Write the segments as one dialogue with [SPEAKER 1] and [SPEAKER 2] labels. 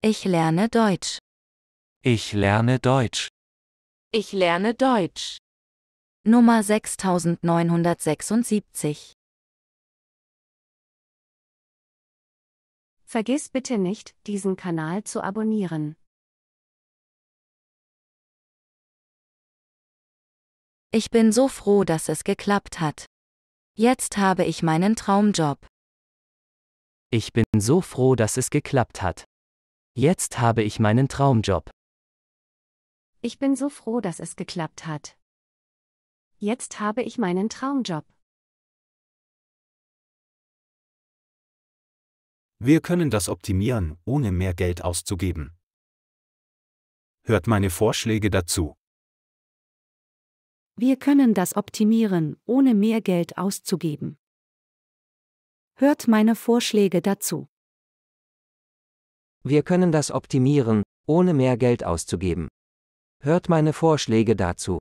[SPEAKER 1] Ich lerne Deutsch.
[SPEAKER 2] Ich lerne Deutsch.
[SPEAKER 1] Ich lerne Deutsch. Nummer 6976. Vergiss bitte nicht, diesen Kanal zu abonnieren. Ich bin so froh, dass es geklappt hat. Jetzt habe ich meinen Traumjob.
[SPEAKER 2] Ich bin so froh, dass es geklappt hat. Jetzt habe ich meinen Traumjob.
[SPEAKER 1] Ich bin so froh, dass es geklappt hat. Jetzt habe ich meinen Traumjob.
[SPEAKER 2] Wir können das optimieren, ohne mehr Geld auszugeben. Hört meine Vorschläge dazu.
[SPEAKER 1] Wir können das optimieren, ohne mehr Geld auszugeben. Hört meine Vorschläge dazu.
[SPEAKER 2] Wir können das optimieren, ohne mehr Geld auszugeben. Hört meine Vorschläge dazu.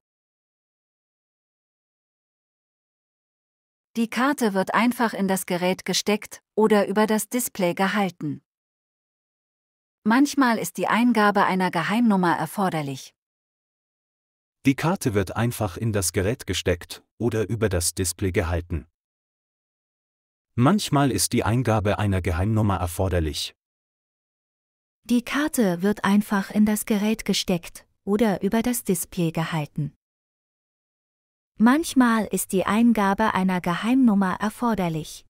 [SPEAKER 1] Die Karte wird einfach in das Gerät gesteckt oder über das Display gehalten. Manchmal ist die Eingabe einer Geheimnummer erforderlich.
[SPEAKER 2] Die Karte wird einfach in das Gerät gesteckt oder über das Display gehalten. Manchmal ist die Eingabe einer Geheimnummer erforderlich.
[SPEAKER 1] Die Karte wird einfach in das Gerät gesteckt oder über das Display gehalten. Manchmal ist die Eingabe einer Geheimnummer erforderlich.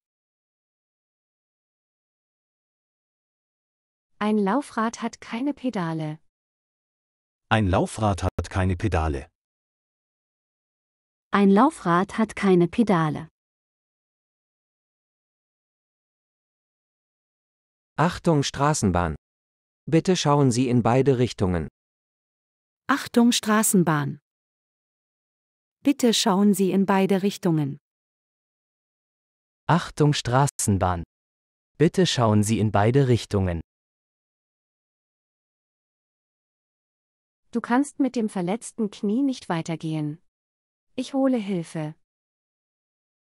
[SPEAKER 1] Ein Laufrad hat keine Pedale. Ein Laufrad hat keine Pedale. Ein Laufrad hat keine Pedale.
[SPEAKER 2] Achtung Straßenbahn, Bitte schauen Sie in beide Richtungen.
[SPEAKER 1] Achtung Straßenbahn. Bitte schauen Sie in beide Richtungen.
[SPEAKER 2] Achtung Straßenbahn. Bitte schauen Sie in beide Richtungen.
[SPEAKER 1] Du kannst mit dem verletzten Knie nicht weitergehen. Ich hole Hilfe.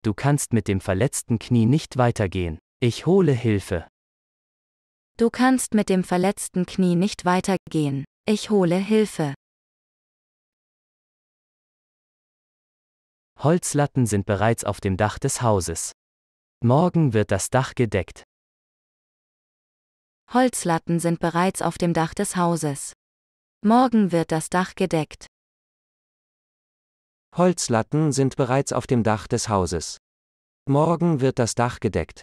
[SPEAKER 2] Du kannst mit dem verletzten Knie nicht weitergehen. Ich hole Hilfe.
[SPEAKER 1] Du kannst mit dem verletzten Knie nicht weitergehen. Ich hole Hilfe.
[SPEAKER 2] Holzlatten sind bereits auf dem Dach des Hauses. Morgen wird das Dach gedeckt.
[SPEAKER 1] Holzlatten sind bereits auf dem Dach des Hauses. Morgen wird das Dach gedeckt.
[SPEAKER 2] Holzlatten sind bereits auf dem Dach des Hauses. Morgen wird das Dach gedeckt.